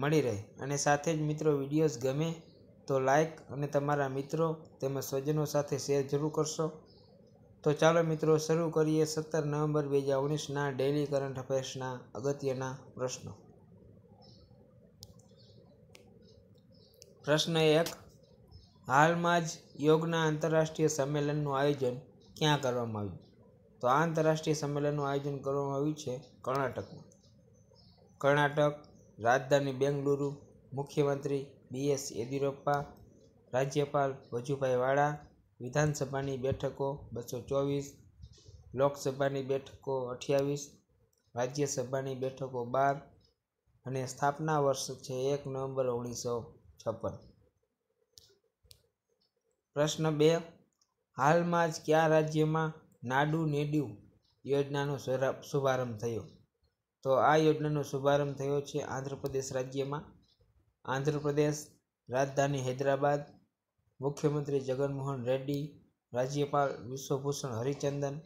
મળી રહે અને સાથે જ મિત્રો વિડીયોઝ ગમે તો લાઇક અને તમારા મિત્રો તેમજ સ્વજનો સાથે શેર જરૂર કરશો તો ચાલો મિત્રો શરૂ કરીએ સત્તર નવેમ્બર બે હજાર ઓગણીસના ડેઇલી કરંટ અફેર્સના અગત્યના પ્રશ્નો પ્રશ્ન એક હાલમાં જ યોગના આંતરરાષ્ટ્રીય સંમેલનનું આયોજન ક્યાં કરવામાં આવ્યું તો આ આંતરરાષ્ટ્રીય સંમેલનનું આયોજન કરવામાં આવ્યું છે કર્ણાટકમાં કર્ણાટક રાજધાની બેંગલુરુ મુખ્યમંત્રી બીએસ યેદિયુરપ્પા રાજ્યપાલ વજુભાઈ વાળા વિધાનસભાની બેઠકો બસો ચોવીસ લોકસભાની બેઠકો અઠ્યાવીસ રાજ્યસભાની બેઠકો બાર અને સ્થાપના વર્ષ છે એક નવેમ્બર ઓગણીસો છપ્પન પ્રશ્ન બે હાલમાં જ કયા રાજ્યમાં નાડુ નેડ્યુ યોજનાનો શુભારંભ થયો તો આ યોજનાનો શુભારંભ થયો છે આંધ્રપ્રદેશ રાજ્યમાં આંધ્રપ્રદેશ રાજધાની હૈદરાબાદ મુખ્યમંત્રી જગનમોહન રેડ્ડી રાજ્યપાલ વિશ્વભૂષણ હરિચંદન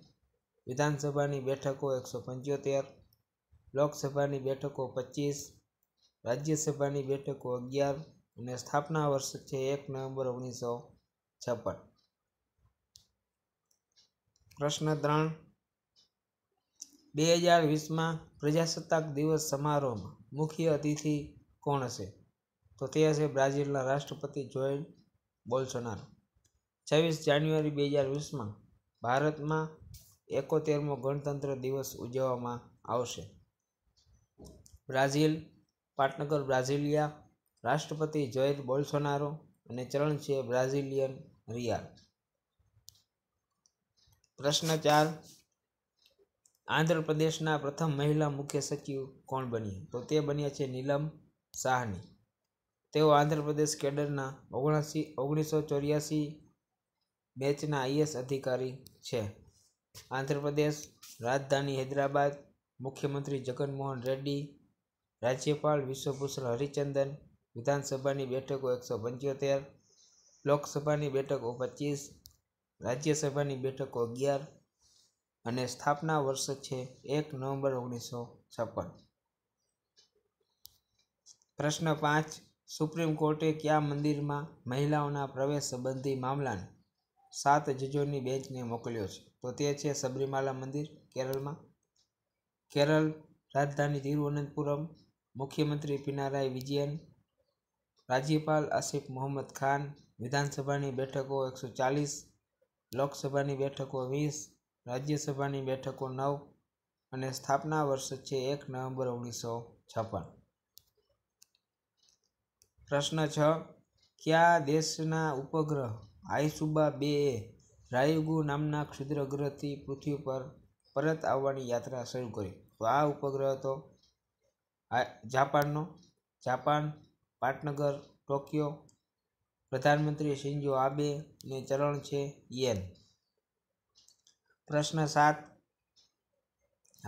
વિધાનસભાની બેઠકો એકસો પંચોતેર લોકસભાની બેઠકો પચીસ રાજ્યસભાની બેઠકો અગિયાર અને સ્થાપના વર્ષ છે એક નવેમ્બર ઓગણીસો છપ્પન પ્રશ્ન ત્રણ બે હજાર વીસમાં પ્રજાસત્તાક દિવસ સમારોહમાં મુખ્ય અતિથિ કોણ હશે તો તે હશે બ્રાઝિલના રાષ્ટ્રપતિ જોયલ બોલ્સોનારો છવ્વીસ જાન્યુઆરી બે હજાર વીસમાં ભારતમાં એકોતેરમો ગણતંત્ર દિવસ ઉજવવામાં આવશે બ્રાઝિલ પાટનગર બ્રાઝિલિયા રાષ્ટ્રપતિ જોયલ બોલ્સોનારો અને ચરણ છે બ્રાઝિલિયન રિયાલ પ્રશ્ન ચાર આંધ્રપ્રદેશના પ્રથમ મહિલા મુખ્ય સચિવ કોણ બન્યું તો તે બન્યા છે નીલમ સાહની તેઓ આંધ્રપ્રદેશ કેડરના ઓગણસી ઓગણીસો ચોર્યાસી બેચના આઈએસ અધિકારી છે આંધ્રપ્રદેશ રાજધાની હૈદરાબાદ મુખ્યમંત્રી જગનમોહન રેડ્ડી રાજ્યપાલ વિશ્વભૂષણ હરિચંદન વિધાનસભાની બેઠકો એકસો પંચોતેર લોકસભાની બેઠકો પચીસ રાજ્યસભાની બેઠકો અગિયાર અને સ્થાપના વર્ષ છે એક નવેમ્બર ઓગણીસો છપ્પન પ્રશ્ન પાંચ સુપ્રીમ કોર્ટે કયા મંદિરમાં મહિલાઓના પ્રવેશ સંબંધી મામલાને સાત જજોની બેન્ચને મોકલ્યો છે તો તે છે સબરીમાલા મંદિર કેરળમાં કેરળ રાજધાની તિરુવનંતપુરમ મુખ્યમંત્રી પિનારાય વિજયન રાજ્યપાલ આસિફ મોહમ્મદ ખાન વિધાનસભાની બેઠકો એકસો ચાલીસ લોકસભાની બેઠકો વીસ રાજ્યસભાની બેઠકો નવ અને સ્થાપના વર્ષ છે એક નવેમ્બર ઓગણીસો છપ્પન પ્રશ્ન છ કયા દેશના ઉપગ્રહ આઈસુબા બે એ રાયુગુ નામના ક્ષુદ્રગ્રહથી પૃથ્વી પર પરત આવવાની યાત્રા શરૂ કરી તો આ ઉપગ્રહ હતો જાપાનનો જાપાન પાટનગર ટોક્યો પ્રધાનમંત્રી શિન્જો આબે ને ચરણ છે યેન પ્રશ્ન સાત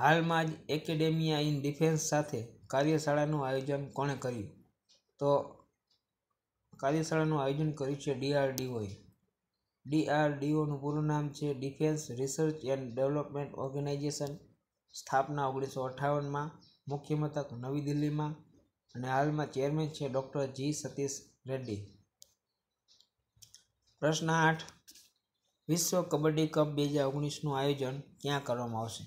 હાલમાં જ એકેડેમિયા ઇન ડિફેન્સ સાથે કાર્યશાળાનું આયોજન કોણે કર્યું તો કાર્યશાળાનું આયોજન કર્યું છે ડીઆરડીઓએ ડીઆરડીઓનું પૂરું નામ છે defence research and development organisation સ્થાપના ઓગણીસો અઠાવનમાં મુખ્ય મથક નવી દિલ્હીમાં અને હાલમાં ચેરમેન છે ડૉક્ટર જી સતીશ રેડ્ડી પ્રશ્ન આઠ વિશ્વ કબડ્ડી કપ બે હજાર ઓગણીસનું આયોજન ક્યાં કરવામાં આવશે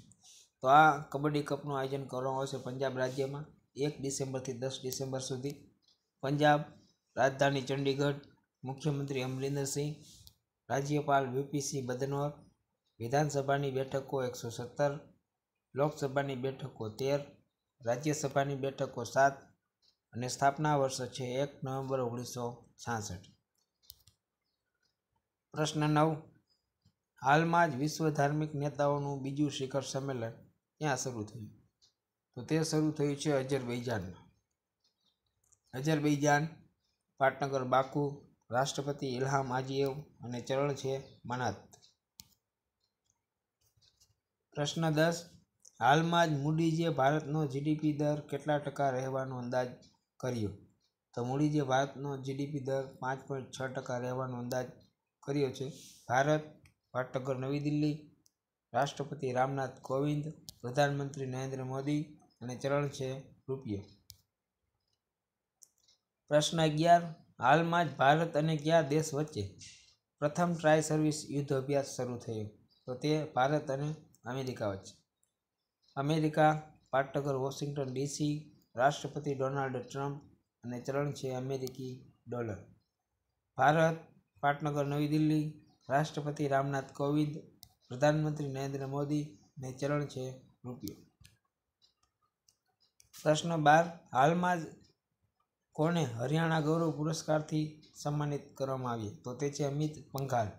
તો આ કબડ્ડી કપનું આયોજન કરવામાં આવશે પંજાબ રાજ્યમાં એક ડિસેમ્બરથી દસ ડિસેમ્બર સુધી પંજાબ રાજધાની ચંડીગઢ મુખ્યમંત્રી અમરિન્દરસિંહ રાજ્યપાલ વીપીસી બદનોર વિધાનસભાની બેઠકો એકસો સત્તર લોકસભાની બેઠકો તેર રાજ્યસભાની બેઠકો સાત અને સ્થાપના વર્ષ છે એક નવેમ્બર ઓગણીસો છાસઠ પ્રશ્ન નવ હાલમાં જ વિશ્વ ધાર્મિક નેતાઓનું બીજું શિખર સંમેલન ત્યાં શરૂ થયું તો તે શરૂ થયું છે અજરબૈજાન અજરબૈજાન પાટનગર બાકુ રાષ્ટ્રપતિ ઇલ્હામ આજીએવ અને ચરણ છે મનાત પ્રશ્ન દસ હાલમાં જ મૂડીજે ભારતનો જીડીપી દર કેટલા ટકા રહેવાનો અંદાજ કર્યો તો મૂડીજે ભારતનો જીડીપી દર પાંચ પોઈન્ટ છ ટકા રહેવાનો અંદાજ કર્યો છે ભારત પાટનગર નવી દિલ્હી રાષ્ટ્રપતિ રામનાથ કોવિંદ પ્રધાનમંત્રી નરેન્દ્ર મોદી અને ચરણ છે રૂપિયો પ્રશ્ન અગિયાર હાલમાં જ ભારત અને કયા દેશ વચ્ચે પ્રથમ ટ્રાય સર્વિસ યુદ્ધ અભ્યાસ શરૂ થયો તો તે ભારત અને અમેરિકા વચ્ચે અમેરિકા પાટનગર વોશિંગ્ટન ડીસી રાષ્ટ્રપતિ ડોનાલ્ડ ટ્રમ્પ અને ચરણ છે અમેરિકી ડોલર ભારત પાટનગર નવી દિલ્હી રાષ્ટ્રપતિ રામનાથ કોવિંદ પ્રધાનમંત્રી નરેન્દ્ર મોદીને ચરણ છે રૂપિયો પ્રશ્ન બાર હાલમાં જ કોને હરિયાણા ગૌરવ પુરસ્કારથી સન્માનિત કરવામાં આવ્યા તો તે છે અમિત પંઘાલ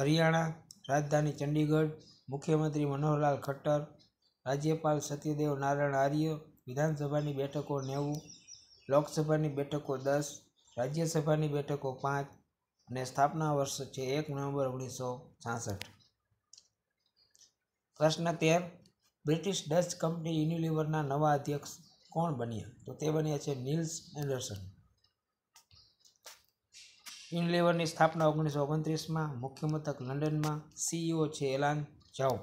હરિયાણા રાજધાની ચંડીગઢ મુખ્યમંત્રી મનોહરલાલ ખટ્ટર રાજ્યપાલ સત્યદેવ નારાયણ આર્ય વિધાનસભાની બેઠકો નેવું લોકસભાની બેઠકો દસ રાજ્યસભાની બેઠકો પાંચ અને સ્થાપના વર્ષ છે એક નવેમ્બર ઓગણીસો છાસઠ પ્રશ્ન તેર બ્રિટિશ ડચ કંપની યુનિલિવરના નવા અધ્યક્ષ કોણ બન્યા તો તે બન્યા છે નીલ્સ એન્ડરસન યુનિલિવરની સ્થાપના ઓગણીસો ઓગણત્રીસમાં મુખ્ય મથક લંડનમાં સીઈઓ છે એલાન જાઓ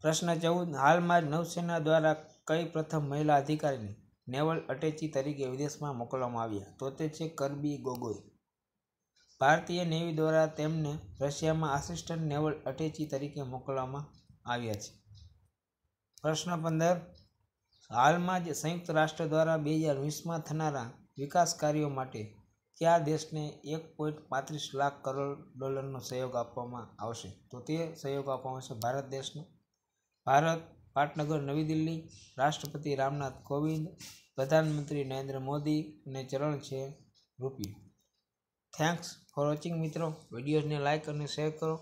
પ્રશ્ન ચૌદ હાલમાં જ નવસેના દ્વારા કઈ પ્રથમ મહિલા અધિકારીની નેવલ અટેચી તરીકે વિદેશમાં મોકલવામાં આવ્યા તો તે છે કરબી ગોગોઈ ભારતીય નેવી દ્વારા તેમને રશિયામાં આસિસ્ટન્ટ નેવલ અટેચી તરીકે મોકલવામાં આવ્યા છે પ્રશ્ન પંદર હાલમાં જ સંયુક્ત રાષ્ટ્ર દ્વારા બે હજાર વીસમાં થનારા વિકાસ કાર્યો માટે કયા દેશને એક પોઈન્ટ પાંત્રીસ લાખ કરોડ ડોલરનો સહયોગ આપવામાં આવશે તો તે સહયોગ આપવામાં આવશે ભારત દેશનો ભારત પાટનગર નવી દિલ્હી રાષ્ટ્રપતિ રામનાથ કોવિંદ પ્રધાનમંત્રી નરેન્દ્ર મોદી અને ચરણ છે રૂપિયો થેન્ક્સ ફોર વોચિંગ મિત્રો વિડીયોઝને લાઇક અને શેર કરો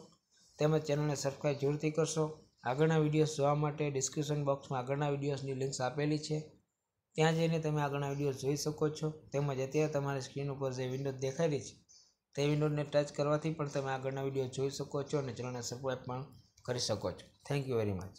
તેમજ ચેનલને સબસ્ક્રાઈબ જરૂરથી કરશો આગળના વિડીયોઝ જોવા માટે ડિસ્ક્રિપ્શન બોક્સમાં આગળના વિડીયોઝની લિંક્સ આપેલી છે ત્યાં જઈને તમે આગળના વિડીયો જોઈ શકો છો તેમજ અત્યારે તમારી સ્ક્રીન ઉપર જે વિન્ડો દેખાઈ રહી છે તે વિન્ડોને ટચ કરવાથી પણ તમે આગળના વિડીયો જોઈ શકો છો અને ચેનલને સબસ્ક્રાઈબ પણ કરી શકો છો થેન્ક યુ વેરી મચ